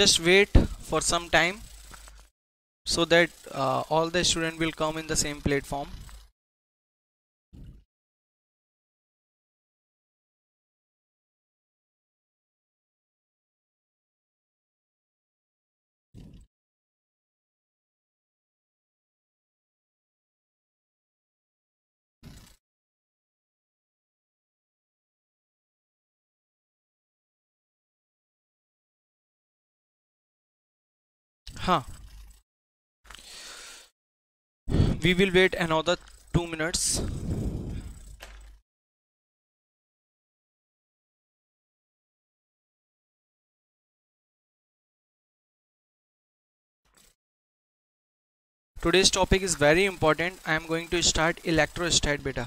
just wait for some time so that uh, all the student will come in the same platform huh we will wait another two minutes Today's topic is very important. I am going to start electrostat beta.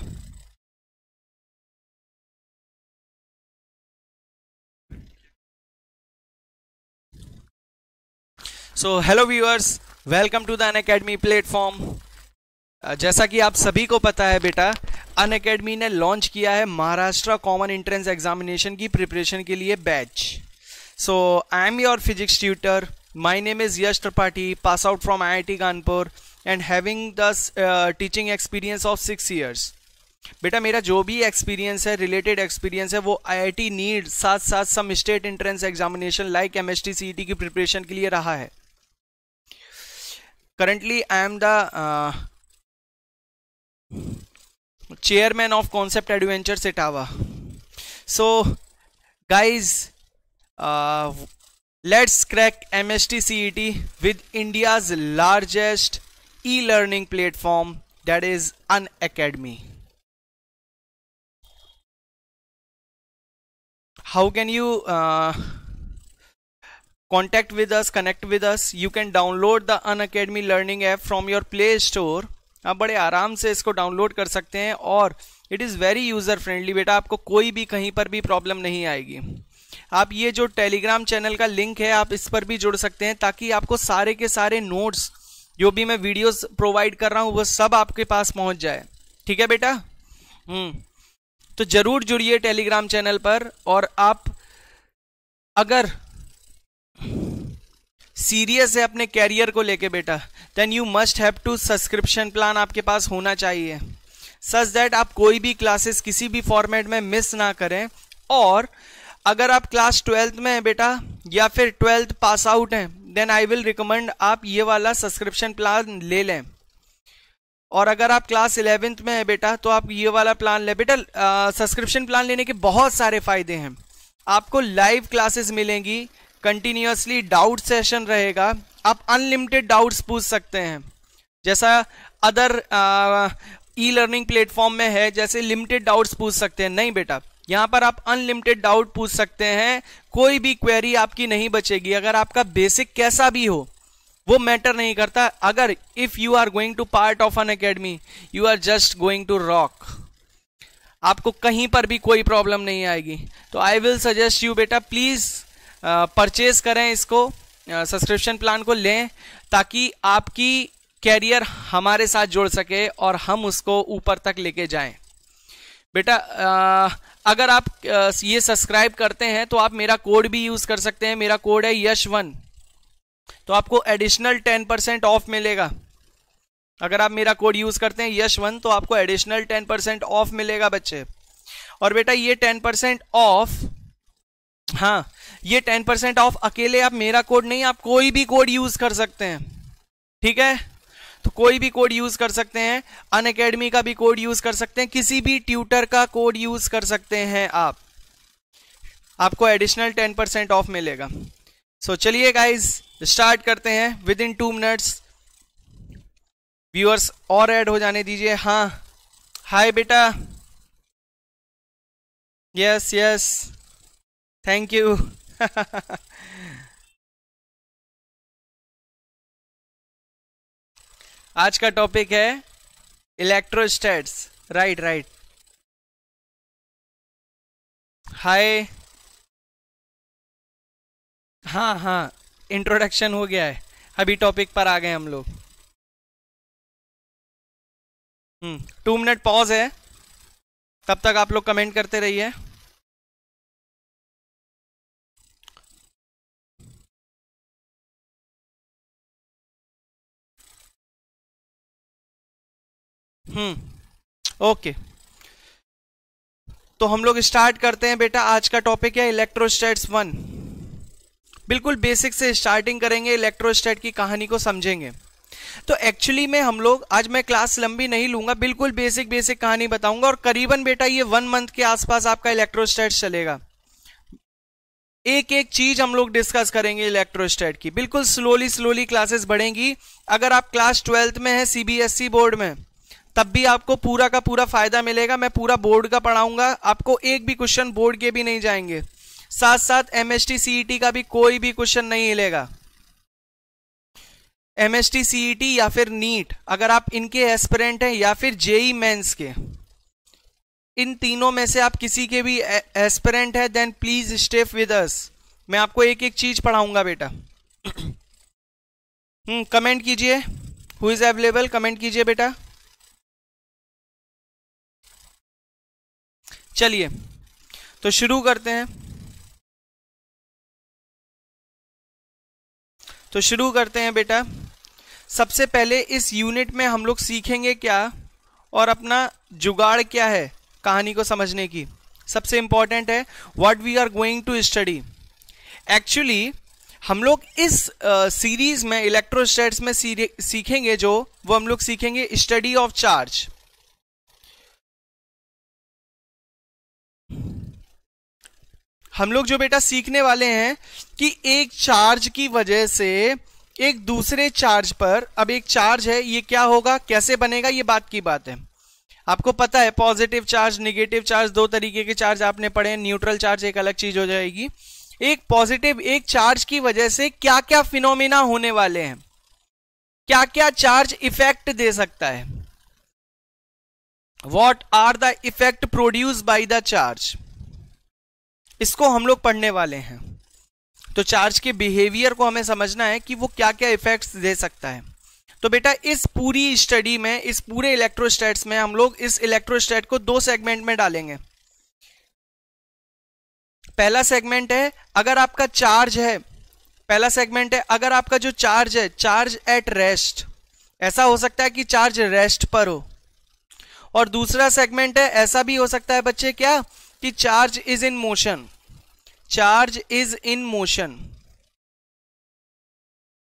So hello viewers welcome to the Unacademy platform जैसा कि आप सभी को पता है बेटा अन academy ने launch किया है महाराष्ट्र कॉमन एंट्रेंस एग्जामिनेशन की प्रिपरेशन के लिए batch so I am your physics tutor my name is Yash Tripathi pass out from I I T Kanpur and having the teaching experience of six years बेटा मेरा जो भी एक्सपीरियंस है रिलेटेड एक्सपीरियंस है वो आईआईटी नीड साथ साथ some state entrance examination like M S E T की प्रिपरेशन के लिए रहा है currently I am the uh, chairman of Concept Adventure Setava. So guys, uh, let's crack MST CET with India's largest e-learning platform that is Unacademy. How can you uh, contact with us connect with us you can download the unacademy learning app from your play store आप बड़े आराम से इसको download कर सकते हैं और it is very user friendly बेटा आपको कोई भी कहीं पर भी प्रॉब्लम नहीं आएगी आप ये जो टेलीग्राम चैनल का लिंक है आप इस पर भी जुड़ सकते हैं ताकि आपको सारे के सारे नोट्स जो भी मैं वीडियोस प्रोवाइड कर रहा हूँ वो सब आपके पास पहुँच जाए ठीक है बेटा हम्म। तो ज़रूर जुड़िए टेलीग्राम चैनल पर और आप अगर सीरियस है अपने कैरियर को लेके बेटा then you must have to subscription plan आपके पास होना चाहिए सच दैट आप कोई भी क्लासेस किसी भी फॉर्मेट में मिस ना करें और अगर आप क्लास ट्वेल्थ में हैं बेटा या फिर ट्वेल्थ पास आउट हैं देन आई विल रिकमेंड आप ये वाला सब्सक्रिप्शन प्लान ले लें और अगर आप क्लास इलेवेंथ में हैं बेटा तो आप ये वाला प्लान लें बेटा सब्सक्रिप्शन प्लान लेने के बहुत सारे फ़ायदे हैं आपको लाइव क्लासेस मिलेंगी कंटिन्यूसली डाउट सेशन रहेगा आप अनलिमिटेड डाउट्स पूछ सकते हैं जैसा अदर ई लर्निंग प्लेटफॉर्म में है जैसे लिमिटेड डाउट्स पूछ सकते हैं नहीं बेटा यहाँ पर आप अनलिमिटेड डाउट पूछ सकते हैं कोई भी क्वेरी आपकी नहीं बचेगी अगर आपका बेसिक कैसा भी हो वो मैटर नहीं करता अगर if you are going to part of Unacademy you are just going to rock आपको कहीं पर भी कोई प्रॉब्लम नहीं आएगी तो आई विल सजेस्ट यू बेटा प्लीज़ परचेज करें इसको सब्सक्रिप्शन प्लान को लें ताकि आपकी कैरियर हमारे साथ जोड़ सके और हम उसको ऊपर तक लेके जाएं बेटा अगर आप ये सब्सक्राइब करते हैं तो आप मेरा कोड भी यूज़ कर सकते हैं मेरा कोड है यश वन तो आपको एडिशनल टेन परसेंट ऑफ मिलेगा अगर आप मेरा कोड यूज़ करते हैं यश वन तो आपको एडिशनल टेन परसेंट ऑफ मिलेगा बच्चे और बेटा ये टेन परसेंट ऑफ हाँ ये टेन परसेंट ऑफ अकेले आप मेरा कोड नहीं आप कोई भी कोड यूज कर सकते हैं ठीक है तो कोई भी कोड यूज कर सकते हैं अन अकेडमी का भी कोड यूज कर सकते हैं किसी भी ट्यूटर का कोड यूज कर सकते हैं आप आपको एडिशनल टेन परसेंट ऑफ मिलेगा सो so, चलिए गाइज स्टार्ट करते हैं within two minutes viewers और ऐड हो जाने दीजिए हाँ हाय बेटा यस यस थैंक यू आज का टॉपिक है इलेक्ट्रोस्टेट्स राइट राइट हाय हाँ हाँ इंट्रोडक्शन हो गया है अभी टॉपिक पर आ गए हम लोग टू मिनट पॉज है तब तक आप लोग कमेंट करते रहिए हम्म ओके तो हम लोग स्टार्ट करते हैं बेटा आज का टॉपिक है इलेक्ट्रोस्टेट वन बिल्कुल बेसिक से स्टार्टिंग करेंगे इलेक्ट्रोस्टेट की कहानी को समझेंगे तो एक्चुअली में हम लोग आज मैं क्लास लंबी नहीं लूंगा बिल्कुल बेसिक बेसिक कहानी बताऊंगा और करीबन बेटा ये वन मंथ के आसपास आपका इलेक्ट्रोस्टेट चलेगा एक एक चीज हम लोग डिस्कस करेंगे इलेक्ट्रोस्टेट की बिल्कुल स्लोली स्लोली क्लासेस बढ़ेंगी अगर आप क्लास ट्वेल्थ में है सीबीएसई बोर्ड में तब भी आपको पूरा का पूरा फायदा मिलेगा मैं पूरा बोर्ड का पढ़ाऊंगा आपको एक भी क्वेश्चन बोर्ड के भी नहीं जाएंगे साथ साथ एम एस का भी कोई भी क्वेश्चन नहीं मिलेगा एम एस e या फिर नीट अगर आप इनके एस्परेंट हैं या फिर जेई मेंस e के इन तीनों में से आप किसी के भी एस्परेंट है then please stay with us मैं आपको एक एक चीज पढ़ाऊंगा बेटा कमेंट हम्म, कीजिए हु इज अवेलेबल कमेंट कीजिए बेटा चलिए तो शुरू करते हैं तो शुरू करते हैं बेटा सबसे पहले इस यूनिट में हम लोग सीखेंगे क्या और अपना जुगाड़ क्या है कहानी को समझने की सबसे इंपॉर्टेंट है what we are going to study actually हम लोग इस सीरीज uh, में इलेक्ट्रोस्टेट्स में सीखेंगे जो वो हम लोग सीखेंगे स्टडी ऑफ चार्ज हम लोग जो बेटा सीखने वाले हैं कि एक चार्ज की वजह से एक दूसरे चार्ज पर अब एक चार्ज है ये क्या होगा कैसे बनेगा ये बात की बात है आपको पता है पॉजिटिव चार्ज निगेटिव चार्ज दो तरीके के चार्ज आपने पढ़े न्यूट्रल चार्ज एक अलग चीज हो जाएगी एक पॉजिटिव एक चार्ज की वजह से क्या क्या फिनोमिना होने वाले हैं क्या क्या चार्ज इफेक्ट दे सकता है what are the effect produce by the charge इसको हम लोग पढ़ने वाले हैं तो चार्ज के बिहेवियर को हमें समझना है कि वो क्या क्या इफेक्ट्स दे सकता है तो बेटा इस पूरी स्टडी में इस पूरे इलेक्ट्रोस्टेट्स में हम लोग इस इलेक्ट्रोस्टेट को दो सेगमेंट में डालेंगे पहला सेगमेंट है अगर आपका चार्ज है पहला सेगमेंट है अगर आपका जो चार्ज है चार्ज एट रेस्ट ऐसा हो सकता है कि चार्ज रेस्ट पर हो और दूसरा सेगमेंट है ऐसा भी हो सकता है बच्चे क्या कि charge is in motion charge is in motion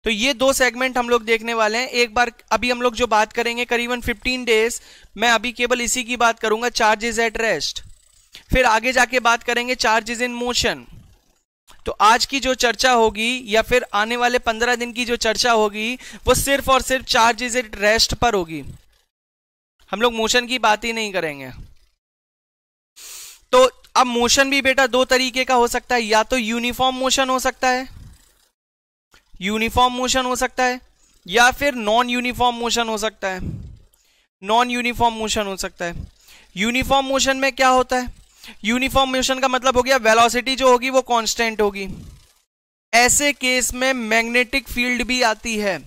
तो ये दो सेगमेंट हम लोग देखने वाले हैं एक बार अभी हम लोग जो बात करेंगे करीबन 15 डेज मैं अभी केवल इसी की बात करूंगा इज एट रेस्ट फिर आगे जाके बात करेंगे चार्ज इज इन मोशन तो आज की जो चर्चा होगी या फिर आने वाले 15 दिन की जो चर्चा होगी वो सिर्फ और सिर्फ चार्ज इज एट रेस्ट पर होगी हम लोग मोशन की बात ही नहीं करेंगे तो अब मोशन भी बेटा दो तरीके का हो सकता है या तो यूनिफॉर्म मोशन हो सकता है यूनिफॉर्म मोशन हो सकता है या फिर नॉन यूनिफॉर्म मोशन हो सकता है नॉन यूनिफॉर्म मोशन हो सकता है यूनिफॉर्म मोशन में क्या होता है यूनिफॉर्म मोशन का मतलब हो गया वेलोसिटी जो होगी वो कांस्टेंट होगी ऐसे केस में मैग्नेटिक फील्ड भी आती है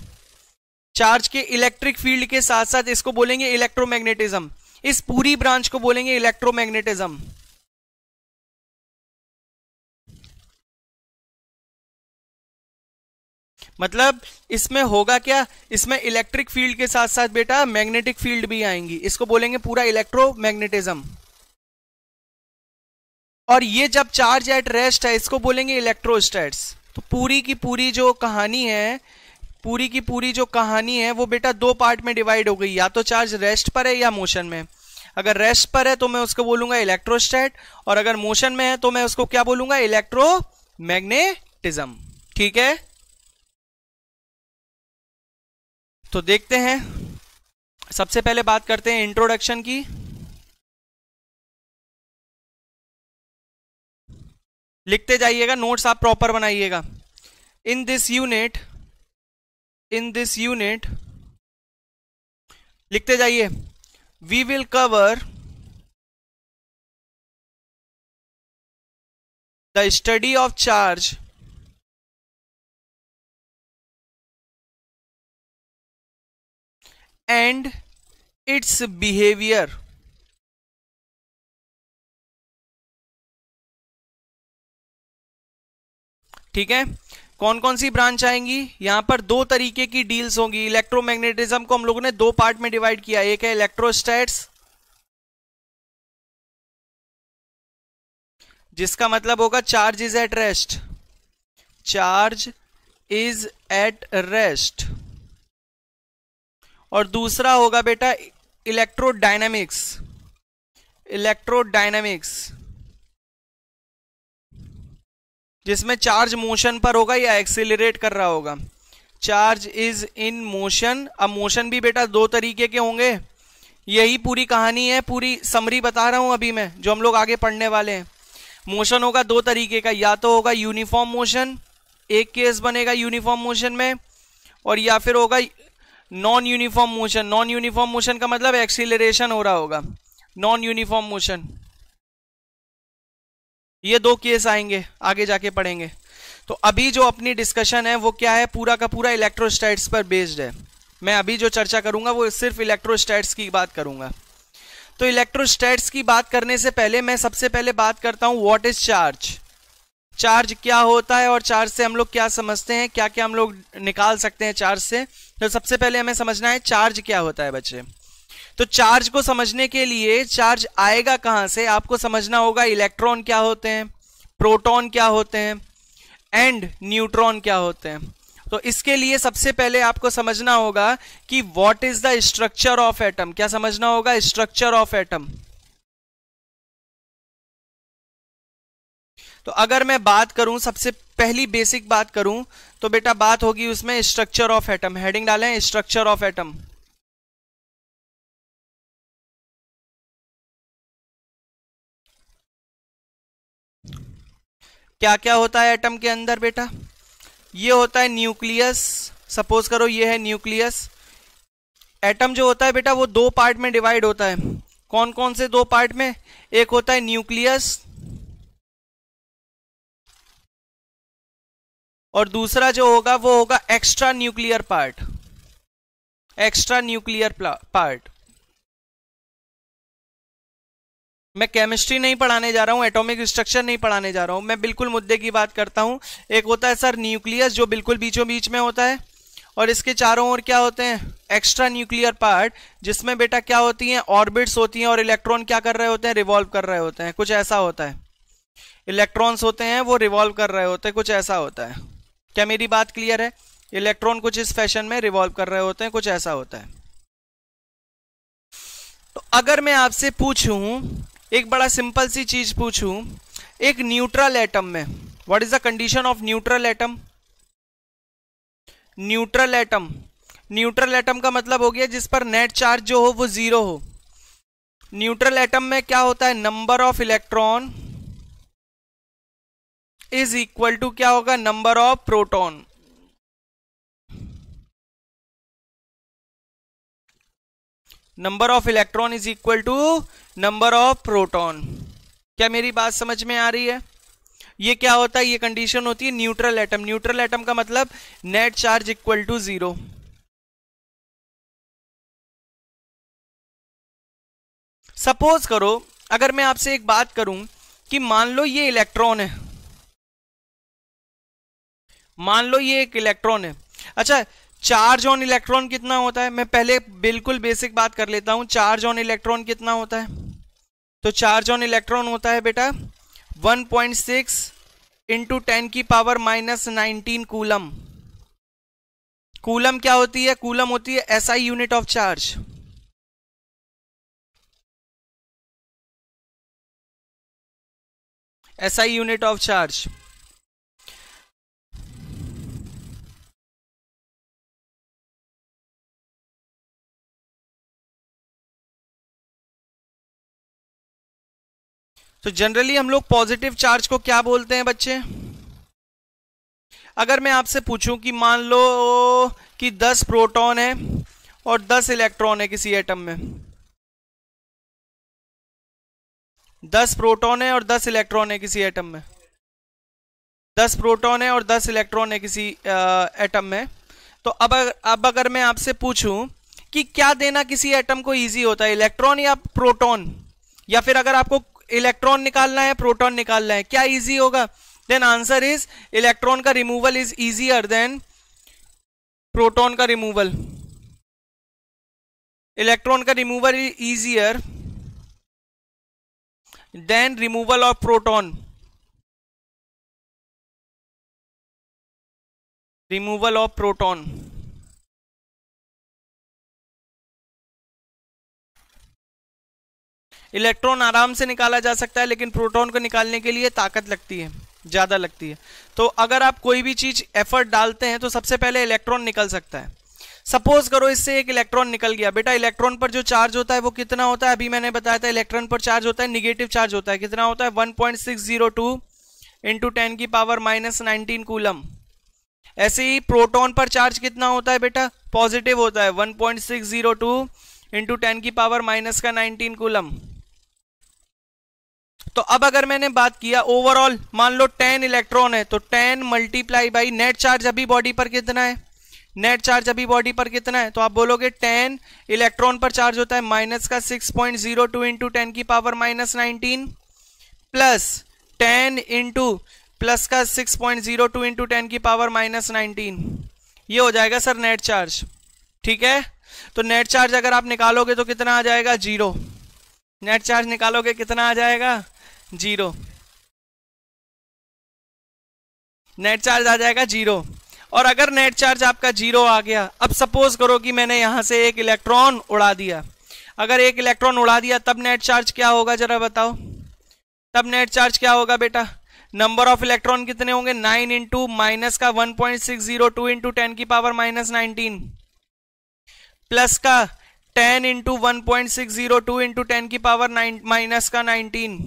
चार्ज के इलेक्ट्रिक फील्ड के साथ साथ इसको बोलेंगे इलेक्ट्रोमैग्नेटिज्म इस पूरी ब्रांच को बोलेंगे इलेक्ट्रोमैग्नेटिज्म मतलब इसमें होगा क्या इसमें इलेक्ट्रिक फील्ड के साथ साथ बेटा मैग्नेटिक फील्ड भी आएंगी इसको बोलेंगे पूरा इलेक्ट्रोमैग्नेटिज्म और ये जब चार्ज एट रेस्ट है इसको बोलेंगे इलेक्ट्रोस्टेट्स तो पूरी की पूरी जो कहानी है पूरी की पूरी जो कहानी है वो बेटा दो पार्ट में डिवाइड हो गई या तो चार्ज रेस्ट पर है या मोशन में अगर रेस्ट पर है तो मैं उसको बोलूंगा इलेक्ट्रोस्टेट और अगर मोशन में है तो मैं उसको क्या बोलूंगा इलेक्ट्रो मैग्नेटिज्म ठीक है तो देखते हैं सबसे पहले बात करते हैं इंट्रोडक्शन की लिखते जाइएगा नोट्स आप प्रॉपर बनाइएगा in this unit in this unit लिखते जाइए we will cover the study of charge and its behaviour ठीक है कौन कौन सी ब्रांच आएंगी यहां पर दो तरीके की डील्स होंगी इलेक्ट्रोमैग्नेटिज्म को हम लोगों ने दो पार्ट में डिवाइड किया एक है इलेक्ट्रोस्टैट्स जिसका मतलब होगा charge is at rest charge is at rest और दूसरा होगा बेटा इलेक्ट्रोडाइनमिक्स इलेक्ट्रोडाइनमिक्स जिसमें चार्ज मोशन पर होगा या एक्सिलरेट कर रहा होगा चार्ज इज इन मोशन अब मोशन भी बेटा दो तरीके के होंगे यही पूरी कहानी है पूरी समरी बता रहा हूं अभी मैं जो हम लोग आगे पढ़ने वाले हैं मोशन होगा दो तरीके का या तो होगा यूनिफॉर्म मोशन एक केस बनेगा यूनिफॉर्म मोशन में और या फिर होगा non uniform motion non uniform motion का मतलब एक्सीलरेशन हो रहा होगा नॉन यूनिफॉर्म मोशन ये दो केस आएंगे आगे जाके पढ़ेंगे तो अभी जो अपनी डिस्कशन है वो क्या है पूरा का पूरा इलेक्ट्रोस्टाइट्स पर बेस्ड है मैं अभी जो चर्चा करूंगा वो सिर्फ इलेक्ट्रोस्टाइट्स की बात करूंगा तो इलेक्ट्रोस्टाइट्स की बात करने से पहले मैं सबसे पहले बात करता हूँ व्हाट इज चार्ज चार्ज क्या होता है और चार्ज से हम लोग क्या समझते हैं क्या क्या हम लोग निकाल सकते हैं चार्ज से तो सबसे पहले हमें समझना है चार्ज क्या होता है बच्चे तो चार्ज को समझने के लिए चार्ज आएगा कहाँ से आपको समझना होगा इलेक्ट्रॉन क्या होते हैं प्रोटॉन क्या होते हैं एंड न्यूट्रॉन क्या होते हैं तो इसके लिए सबसे पहले आपको समझना होगा कि what is the structure of atom क्या समझना होगा स्ट्रक्चर ऑफ एटम तो अगर मैं बात करूं सबसे पहली बेसिक बात करूं तो बेटा बात होगी उसमें स्ट्रक्चर ऑफ एटम हेडिंग डाले स्ट्रक्चर ऑफ एटम क्या क्या होता है एटम के अंदर बेटा ये होता है न्यूक्लियस सपोज करो ये है न्यूक्लियस एटम जो होता है बेटा वो दो पार्ट में डिवाइड होता है कौन कौन से दो पार्ट में एक होता है न्यूक्लियस और दूसरा जो होगा वो होगा extra nuclear part extra nuclear part मैं केमिस्ट्री नहीं पढ़ाने जा रहा हूं एटॉमिक स्ट्रक्चर नहीं पढ़ाने जा रहा हूं मैं बिल्कुल मुद्दे की बात करता हूं एक होता है सर न्यूक्लियस जो बिल्कुल बीचों बीच में होता है और इसके चारों ओर क्या होते हैं एक्स्ट्रा न्यूक्लियर पार्ट जिसमें बेटा क्या होती हैं ऑर्बिट्स होती हैं और इलेक्ट्रॉन क्या कर रहे होते हैं रिवॉल्व कर रहे होते हैं कुछ ऐसा होता है इलेक्ट्रॉन्स होते हैं वो रिवॉल्व कर रहे होते हैं कुछ ऐसा होता है क्या मेरी बात क्लियर है इलेक्ट्रॉन कुछ इस फैशन में रिवॉल्व कर रहे होते हैं कुछ ऐसा होता है तो अगर मैं आपसे पूछूं एक बड़ा सिंपल सी चीज पूछूं एक न्यूट्रल एटम में what is the condition of neutral atom neutral atom neutral atom का मतलब हो गया जिस पर नेट चार्ज जो हो वो जीरो हो न्यूट्रल एटम में क्या होता है number of electron is equal to क्या होगा number of proton number of electron is equal to number of proton क्या मेरी बात समझ में आ रही है ये क्या होता है ये कंडीशन होती है न्यूट्रल एटम न्यूट्रल एटम का मतलब net charge equal to zero suppose करो अगर मैं आपसे एक बात करूं कि मान लो ये इलेक्ट्रॉन है मान लो ये एक इलेक्ट्रॉन है अच्छा चार्ज ऑन इलेक्ट्रॉन कितना होता है मैं पहले बिल्कुल बेसिक बात कर लेता हूँ चार्ज ऑन इलेक्ट्रॉन कितना होता है तो चार्ज ऑन इलेक्ट्रॉन होता है बेटा 1.6 पॉइंट सिक्स इंटू की power minus nineteen coulomb coulomb क्या होती है कूलम होती है S I unit of charge S I unit of charge तो जनरली हम लोग पॉजिटिव चार्ज को क्या बोलते हैं बच्चे अगर मैं आपसे पूछूं कि मान लो कि 10 प्रोटॉन है और 10 इलेक्ट्रॉन है किसी एटम में 10 प्रोटॉन है और 10 इलेक्ट्रॉन है किसी एटम में 10 प्रोटॉन है और 10 इलेक्ट्रॉन है किसी एटम में तो अब अगर, अब अगर मैं आपसे पूछूं कि क्या देना किसी एटम को इजी होता है इलेक्ट्रॉन या प्रोटॉन या फिर अगर आपको इलेक्ट्रॉन निकालना है प्रोटॉन निकालना है क्या इजी होगा देन आंसर इज इलेक्ट्रॉन का removal is easier than proton का रिमूवल इलेक्ट्रॉन का removal is easier than removal of proton removal of proton electron आराम से निकाला जा सकता है लेकिन प्रोटॉन को निकालने के लिए ताकत लगती है ज़्यादा लगती है तो अगर आप कोई भी चीज़ एफर्ट डालते हैं तो सबसे पहले इलेक्ट्रॉन निकल सकता है सपोज करो इससे एक इलेक्ट्रॉन निकल गया बेटा इलेक्ट्रॉन पर जो चार्ज होता है वो कितना होता है अभी मैंने बताया था इलेक्ट्रॉन पर चार्ज होता है निगेटिव चार्ज होता है कितना होता है one point six zero two into ten की पावर माइनस नाइनटीन कूलम ऐसे ही प्रोटोन पर चार्ज कितना होता है बेटा पॉजिटिव होता है one point six zero two into ten की पावर माइनस का नाइनटीन कूलम तो अब अगर मैंने बात किया ओवरऑल मान लो 10 इलेक्ट्रॉन है तो 10 मल्टीप्लाई बाई नेट चार्ज अभी बॉडी पर कितना है नेट चार्ज अभी बॉडी पर कितना है तो आप बोलोगे 10 इलेक्ट्रॉन पर चार्ज होता है माइनस का 6.02 point zero two into ten की power minus nineteen plus ten into plus का 6.02 point zero two into ten की पावर माइनस नाइनटीन ये हो जाएगा सर नेट चार्ज ठीक है तो नेट चार्ज अगर आप निकालोगे तो कितना आ जाएगा जीरो नेट चार्ज निकालोगे कितना आ जाएगा जीरो नेट चार्ज आ जाएगा जीरो और अगर नेट चार्ज आपका जीरो आ गया अब सपोज करो कि मैंने यहां से एक इलेक्ट्रॉन उड़ा दिया अगर एक इलेक्ट्रॉन उड़ा दिया तब नेट चार्ज क्या होगा जरा बताओ तब नेट चार्ज क्या होगा बेटा नंबर ऑफ इलेक्ट्रॉन कितने होंगे नाइन इंटू माइनस का one point six zero two into ten की पावर माइनस नाइनटीन प्लस का ten into one point six zero two into ten की पावर माइनस का नाइनटीन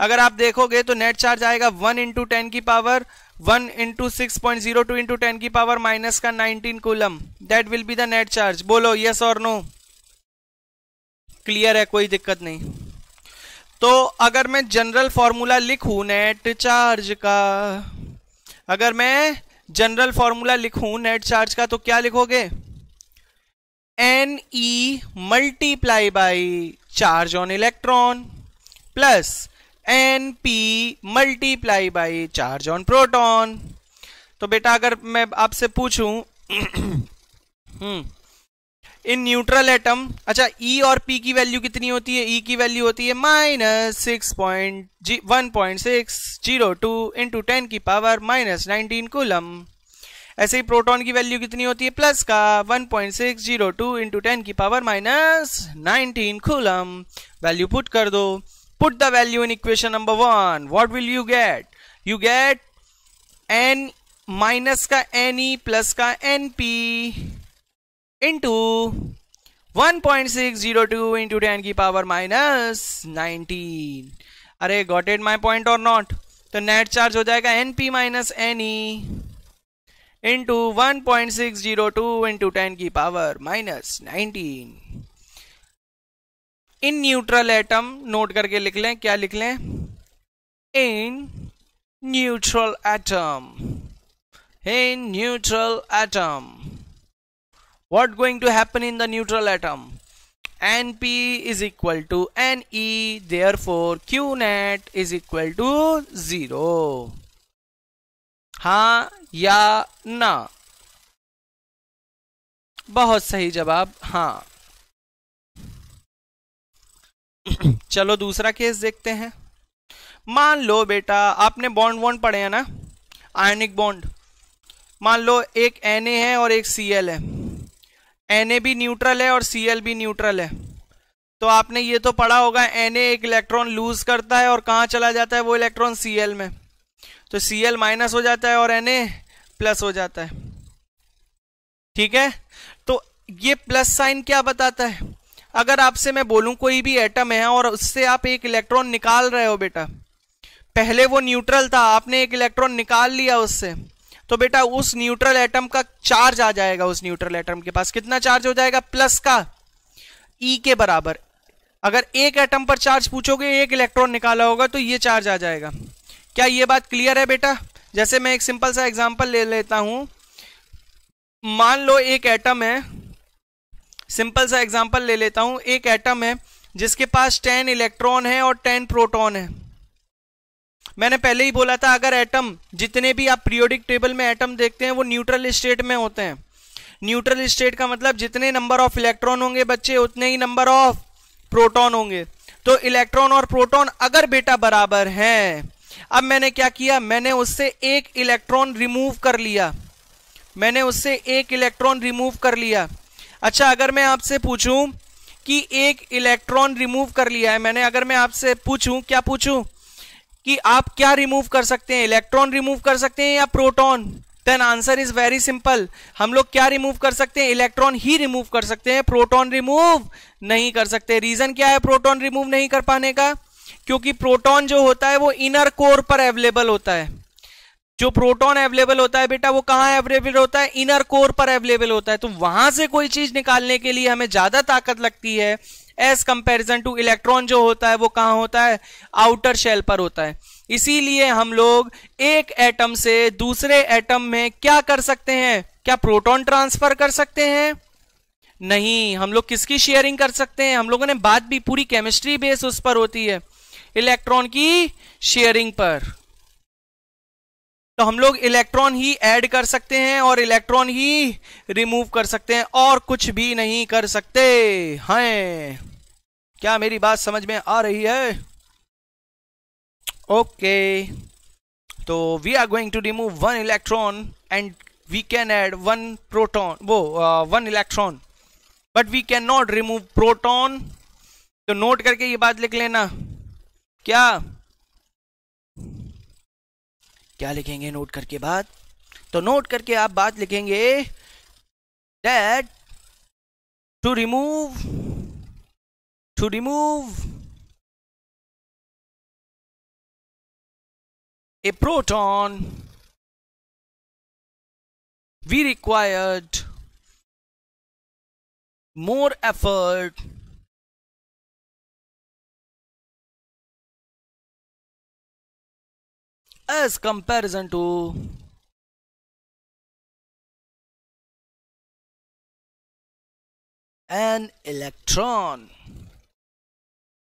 अगर आप देखोगे तो नेट चार्ज आएगा वन इंटू टेन की power one into six point zero two into ten की पावर माइनस का nineteen coulomb that will be the net charge बोलो यस और नो क्लियर है कोई दिक्कत नहीं तो अगर मैं जनरल फॉर्मूला लिखू नेट चार्ज का अगर मैं जनरल फॉर्मूला लिखू नेट चार्ज का तो क्या लिखोगे N E multiply by charge on electron plus N P multiply by charge on proton तो बेटा अगर मैं आपसे पूछूं इन न्यूट्रल एटम अच्छा ई e और पी की वैल्यू कितनी होती है ई e की वैल्यू होती है minus six point one point six zero two into ten की पावर माइनस नाइनटीन कुलम ऐसे ही प्रोटॉन की वैल्यू कितनी होती है प्लस का one point six zero two into ten की power minus nineteen coulomb value put कर दो put the value in equation number one what will you get you get n minus का N E plus का N P into one point six zero two into ten की power minus nineteen अरे got it my point और not तो net charge हो जाएगा N P minus N E into one point six zero two into ten की power minus nineteen in neutral atom note करके लिख लें क्या लिख लें in neutral atom in neutral atom what going to happen in the neutral atom N P is equal to N E therefore Q net is equal to zero हा या ना बहुत सही जवाब हां चलो दूसरा केस देखते हैं मान लो बेटा आपने बॉन्ड वॉन्ड पढ़े हैं ना आयनिक बॉन्ड मान लो एक एन है और एक सी है एन भी न्यूट्रल है और सी भी न्यूट्रल है तो आपने ये तो पढ़ा होगा एन एक इलेक्ट्रॉन लूज करता है और कहाँ चला जाता है वो इलेक्ट्रॉन सी में तो सी माइनस हो जाता है और एन प्लस हो जाता है ठीक है तो ये प्लस साइन क्या बताता है अगर आपसे मैं बोलूं कोई भी एटम है और उससे आप एक इलेक्ट्रॉन निकाल रहे हो बेटा पहले वो न्यूट्रल था आपने एक इलेक्ट्रॉन निकाल लिया उससे तो बेटा उस न्यूट्रल एटम का चार्ज आ जाएगा उस न्यूट्रल एटम के पास कितना चार्ज हो जाएगा प्लस का ई e के बराबर अगर एक एटम पर चार्ज पूछोगे एक इलेक्ट्रॉन निकाला होगा तो ये चार्ज आ जाएगा क्या ये बात क्लियर है बेटा जैसे मैं एक सिंपल सा एग्जाम्पल ले लेता हूं मान लो एक एटम है सिंपल सा एग्जाम्पल ले लेता हूँ एक एटम है जिसके पास टेन इलेक्ट्रॉन है और टेन प्रोटॉन है मैंने पहले ही बोला था अगर एटम जितने भी आप प्रियोडिक टेबल में एटम देखते हैं वो न्यूट्रल स्टेट में होते हैं न्यूट्रल स्टेट का मतलब जितने नंबर ऑफ इलेक्ट्रॉन होंगे बच्चे उतने ही नंबर ऑफ प्रोटॉन होंगे तो इलेक्ट्रॉन और प्रोटॉन अगर बेटा बराबर हैं अब मैंने क्या किया मैंने उससे एक इलेक्ट्रॉन रिमूव कर लिया मैंने उससे एक इलेक्ट्रॉन रिमूव कर लिया अच्छा अगर मैं आपसे पूछूं कि एक इलेक्ट्रॉन रिमूव कर लिया है मैंने अगर मैं आपसे पूछूं क्या पूछूं कि आप क्या रिमूव कर सकते हैं इलेक्ट्रॉन रिमूव कर सकते हैं या proton then answer is very simple हम लोग क्या रिमूव कर सकते हैं इलेक्ट्रॉन ही रिमूव कर सकते हैं प्रोटॉन रिमूव नहीं कर सकते रीजन क्या है प्रोटॉन रिमूव नहीं कर पाने का क्योंकि प्रोटॉन जो होता है वो इनर कोर पर अवेलेबल होता है जो प्रोटॉन अवेलेबल होता है बेटा वो कहा अवेलेबल होता है इनर कोर पर अवेलेबल होता है तो वहां से कोई चीज निकालने के लिए हमें ज्यादा ताकत लगती है एज कंपेरिजन टू इलेक्ट्रॉन जो होता है वो कहां होता है आउटर शेल पर होता है इसीलिए हम लोग एक एटम से दूसरे एटम में क्या कर सकते हैं क्या प्रोटोन ट्रांसफर कर सकते हैं नहीं हम लोग किसकी शेयरिंग कर सकते हैं हम लोगों ने बात भी पूरी केमिस्ट्री बेस उस पर होती है इलेक्ट्रॉन की शेयरिंग पर तो हम लोग इलेक्ट्रॉन ही ऐड कर सकते हैं और इलेक्ट्रॉन ही रिमूव कर सकते हैं और कुछ भी नहीं कर सकते हैं क्या मेरी बात समझ में आ रही है ओके तो we are going to remove one electron and we can add one proton वो one electron but we can not remove proton तो नोट करके ये बात लिख लेना क्या क्या लिखेंगे नोट करके बाद तो नोट करके आप बात लिखेंगे that to remove to remove a proton we required more effort as comparison to an electron.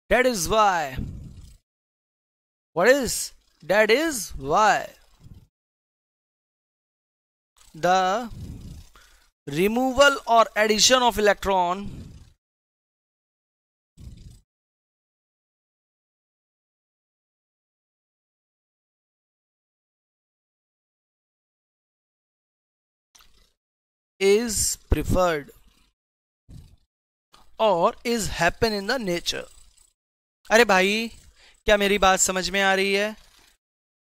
That is why. What is? That is why the removal or addition of electron is preferred or is happen in the nature अरे भाई क्या मेरी बात समझ में आ रही है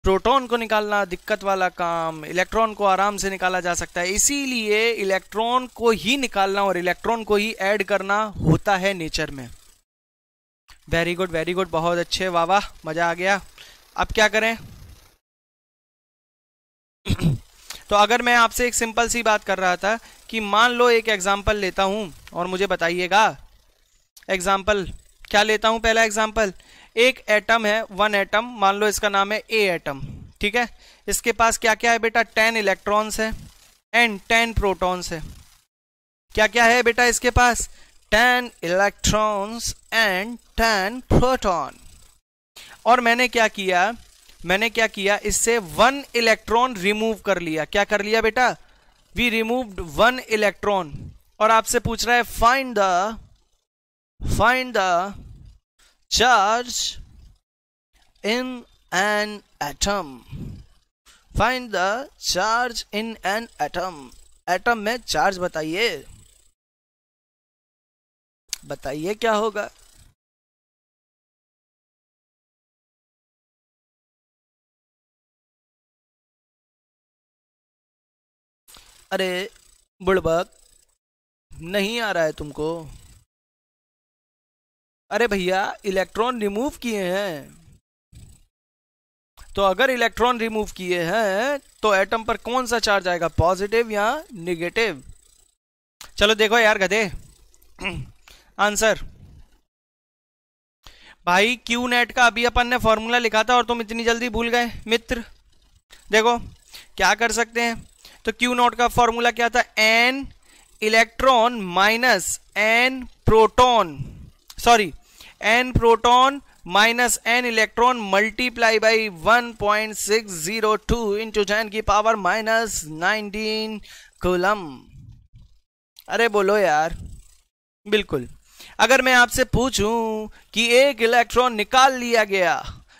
proton को निकालना दिक्कत वाला काम इलेक्ट्रॉन को आराम से निकाला जा सकता है इसीलिए इलेक्ट्रॉन को ही निकालना और इलेक्ट्रॉन को ही ऐड करना होता है नेचर में वेरी गुड वेरी गुड बहुत अच्छे वाह वाह मजा आ गया अब क्या करें तो अगर मैं आपसे एक सिंपल सी बात कर रहा था कि मान लो एक एग्जाम्पल लेता हूँ और मुझे बताइएगा एग्जाम्पल क्या लेता हूँ पहला एग्जाम्पल एक एटम है वन एटम मान लो इसका नाम है ए एटम ठीक है इसके पास क्या क्या है बेटा टेन इलेक्ट्रॉन्स है एंड टेन प्रोटॉन्स है क्या क्या है बेटा इसके पास ten electrons and ten proton और मैंने क्या किया मैंने क्या किया इससे वन इलेक्ट्रॉन रिमूव कर लिया क्या कर लिया बेटा वी रिमूव्ड वन इलेक्ट्रॉन और आपसे पूछ रहा है find the find the charge in an atom find the charge in an atom atom में चार्ज बताइए बताइए क्या होगा अरे बुड़बक नहीं आ रहा है तुमको अरे भैया इलेक्ट्रॉन रिमूव किए हैं तो अगर इलेक्ट्रॉन रिमूव किए हैं तो एटम पर कौन सा चार्ज आएगा पॉजिटिव या निगेटिव चलो देखो यार गधे आंसर भाई क्यू नेट का अभी अपन ने फॉर्मूला लिखा था और तुम इतनी जल्दी भूल गए मित्र देखो क्या कर सकते हैं तो क्यू नॉट का फॉर्मूला क्या था N electron minus N proton sorry N proton minus N electron multiply by one point six zero two into ten की पावर माइनस नाइनटीन कुलम अरे बोलो यार बिल्कुल अगर मैं आपसे पूछूं कि एक इलेक्ट्रॉन निकाल लिया गया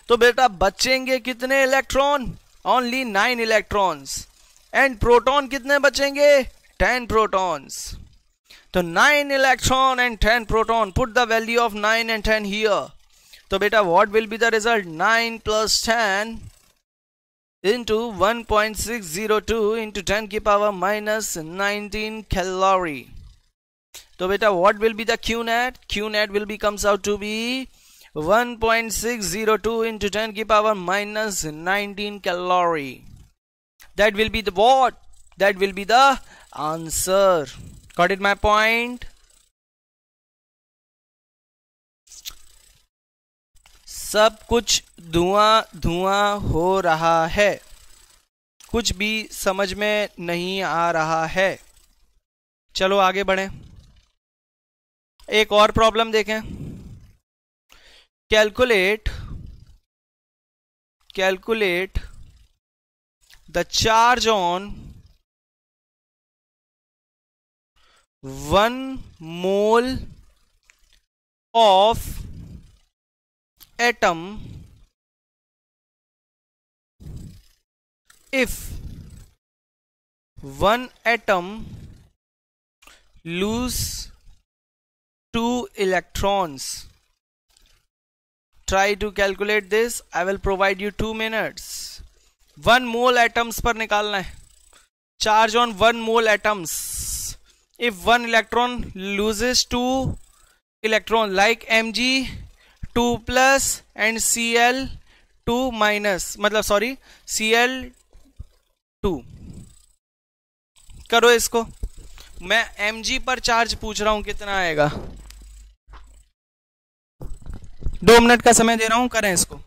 तो बेटा बचेंगे कितने electron only nine electrons and proton कितने बचेंगे टेन प्रोटॉन्स तो nine electron and ten proton put the value of nine and ten here तो बेटा what will be the result nine plus ten into one point six zero two into ten की power minus nineteen calorie तो बेटा what will be the Q net Q net will be comes out to be 1.602 into ten की power minus nineteen calorie that will be the what that will be the answer got it my point सब कुछ धुआं धुआं हो रहा है कुछ भी समझ में नहीं आ रहा है चलो आगे बढ़ें एक और प्रॉब्लम देखें calculate calculate the charge on 1 mole of atom if one atom lose two electrons try to calculate this i will provide you two minutes one mole atoms पर निकालना है charge on one mole atoms if one electron loses two electron like M G two plus and C L two minus मतलब sorry C L two करो इसको मैं M G पर charge पूछ रहा हूं कितना आएगा दो मिनट का समय दे रहा हूं करें इसको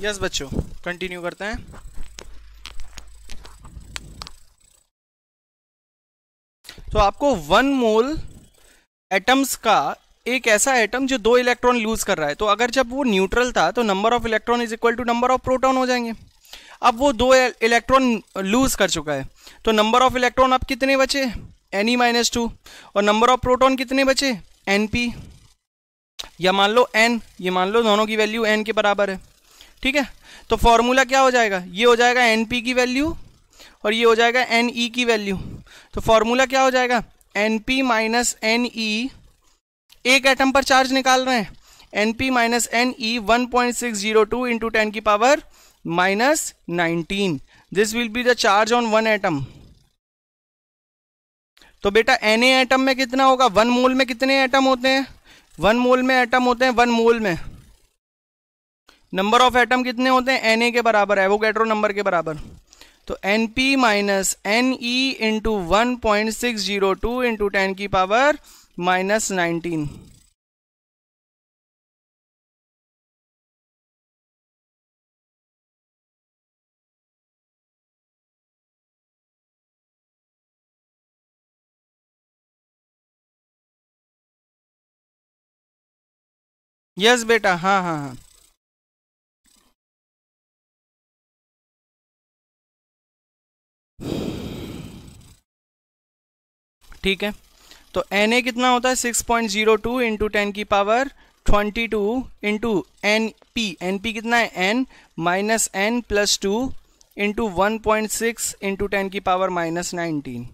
यस बच्चों कंटिन्यू करते हैं तो आपको वन मोल एटम्स का एक ऐसा एटम जो दो इलेक्ट्रॉन लूज कर रहा है तो अगर जब वो न्यूट्रल था तो number of electron is equal to number of proton हो जाएंगे अब वो दो इलेक्ट्रॉन लूज कर चुका है तो नंबर ऑफ इलेक्ट्रॉन अब कितने बचे एन ई माइनस टू और नंबर ऑफ प्रोटॉन कितने बचे एन पी या मान लो एन ये मान लो दोनों की वैल्यू एन के बराबर है ठीक है तो फॉर्मूला क्या हो जाएगा ये हो जाएगा एन पी की वैल्यू और ये हो जाएगा एन ई e की वैल्यू तो फॉर्मूला क्या हो जाएगा N P minus N E एक एटम पर चार्ज निकाल रहे हैं N P minus N E one point six zero two into ten की power minus 19 this will be the charge on one atom तो बेटा एन एटम में कितना होगा वन मोल में कितने एटम होते हैं वन मोल में एटम होते हैं वन मोल में नंबर ऑफ एटम कितने होते हैं एन के बराबर है वो कैट्रो नंबर के बराबर तो N P minus N E into one point six zero two into ten की पावर माइनस नाइनटीन यस बेटा हाँ हाँ हाँ ठीक है तो एन ए कितना होता है six point zero two into ten की power twenty two into N P N P कितना है N minus N plus two into one point six into ten की पावर माइनस नाइनटीन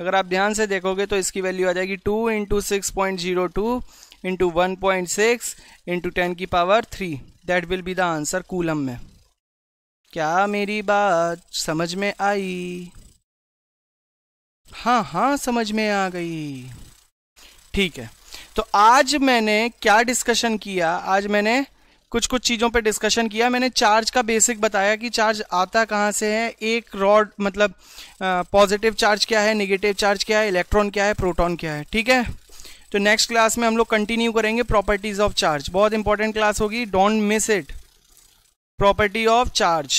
अगर आप ध्यान से देखोगे तो इसकी वैल्यू आ जाएगी two into six point zero two into one point six into ten की power three that will be the answer coulomb में क्या मेरी बात समझ में आई हाँ हाँ समझ में आ गई ठीक है तो आज मैंने क्या डिस्कशन किया आज मैंने कुछ कुछ चीज़ों पे डिस्कशन किया मैंने चार्ज का बेसिक बताया कि चार्ज आता कहाँ से है एक रॉड मतलब पॉजिटिव चार्ज क्या है नेगेटिव चार्ज क्या है इलेक्ट्रॉन क्या है प्रोटॉन क्या है ठीक है तो नेक्स्ट क्लास में हम लोग कंटिन्यू करेंगे प्रॉपर्टीज ऑफ चार्ज बहुत इंपॉर्टेंट क्लास होगी don't miss it property of charge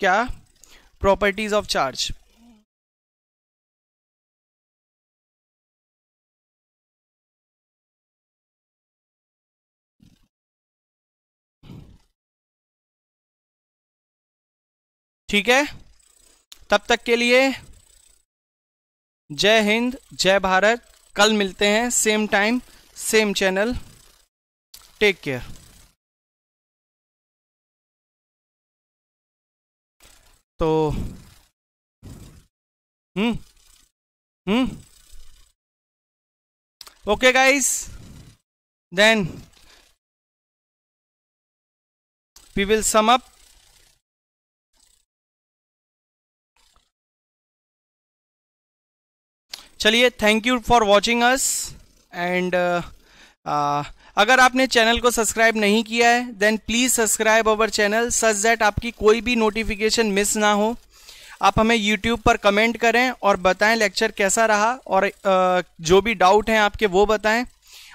क्या प्रॉपर्टीज ऑफ चार्ज ठीक है तब तक के लिए जय हिंद जय भारत कल मिलते हैं same time same channel take care तो hmm hmm okay guys then we will sum up चलिए thank you for watching us and अगर आपने चैनल को सब्सक्राइब नहीं किया है then please subscribe our channel such that आपकी कोई भी नोटिफिकेशन मिस ना हो आप हमें यूट्यूब पर कमेंट करें और बताएं लेक्चर कैसा रहा और uh, जो भी डाउट हैं आपके वो बताएं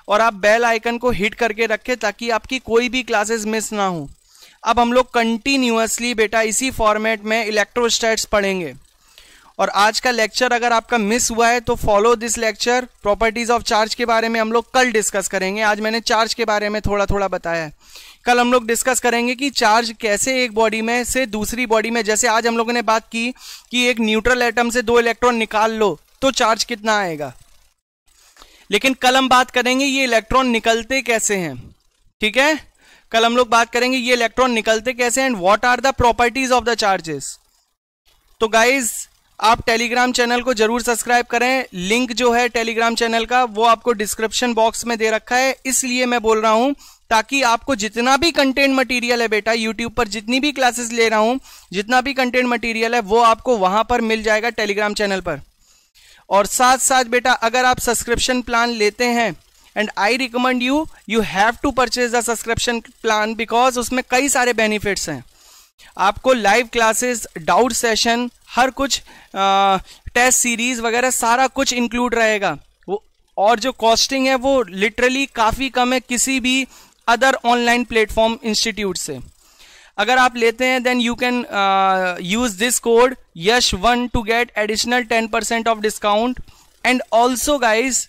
और आप बेल आइकन को हिट करके रखें ताकि आपकी कोई भी क्लासेस मिस ना हो अब हम लोग कंटिन्यूसली बेटा इसी फॉर्मेट में इलेक्ट्रोस्टैट्स पढ़ेंगे और आज का लेक्चर अगर आपका मिस हुआ है तो follow this lecture properties of charge के बारे में हम लोग कल डिस्कस करेंगे आज मैंने चार्ज के बारे में थोड़ा थोड़ा बताया कल हम लोग डिस्कस करेंगे कि चार्ज कैसे एक बॉडी में से दूसरी बॉडी में जैसे आज हम लोगों ने बात की कि एक न्यूट्रल एटम से दो इलेक्ट्रॉन निकाल लो तो चार्ज कितना आएगा लेकिन कल हम बात करेंगे ये इलेक्ट्रॉन निकलते कैसे हैं ठीक है कल हम लोग बात करेंगे ये इलेक्ट्रॉन निकलते कैसे and what are the properties of the charges तो गाइज आप टेलीग्राम चैनल को जरूर सब्सक्राइब करें लिंक जो है टेलीग्राम चैनल का वो आपको डिस्क्रिप्शन बॉक्स में दे रखा है इसलिए मैं बोल रहा हूं ताकि आपको जितना भी कंटेंट मटेरियल है बेटा यूट्यूब पर जितनी भी क्लासेस ले रहा हूं जितना भी कंटेंट मटेरियल है वो आपको वहां पर मिल जाएगा टेलीग्राम चैनल पर और साथ साथ बेटा अगर आप सब्सक्रिप्शन प्लान लेते हैं and I recommend you you have to purchase the subscription plan because उसमें कई सारे बेनिफिट्स हैं आपको लाइव क्लासेस डाउट सेशन हर कुछ टेस्ट सीरीज वगैरह सारा कुछ इंक्लूड रहेगा वो और जो कॉस्टिंग है वो लिटरली काफ़ी कम है किसी भी अदर ऑनलाइन प्लेटफॉर्म इंस्टीट्यूट से अगर आप लेते हैं then you can use this code Yash one to get additional ten percent off discount and also guys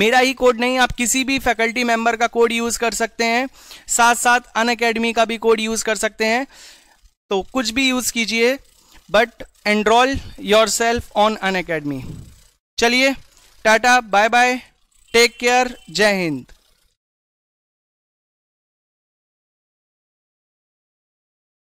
मेरा ही कोड नहीं आप किसी भी फैकल्टी मेंबर का कोड यूज कर सकते हैं साथ साथ अन अकेडमी का भी कोड यूज कर सकते हैं तो कुछ भी यूज कीजिए but enroll yourself on Unacademy चलिए tata bye bye take care जय हिंद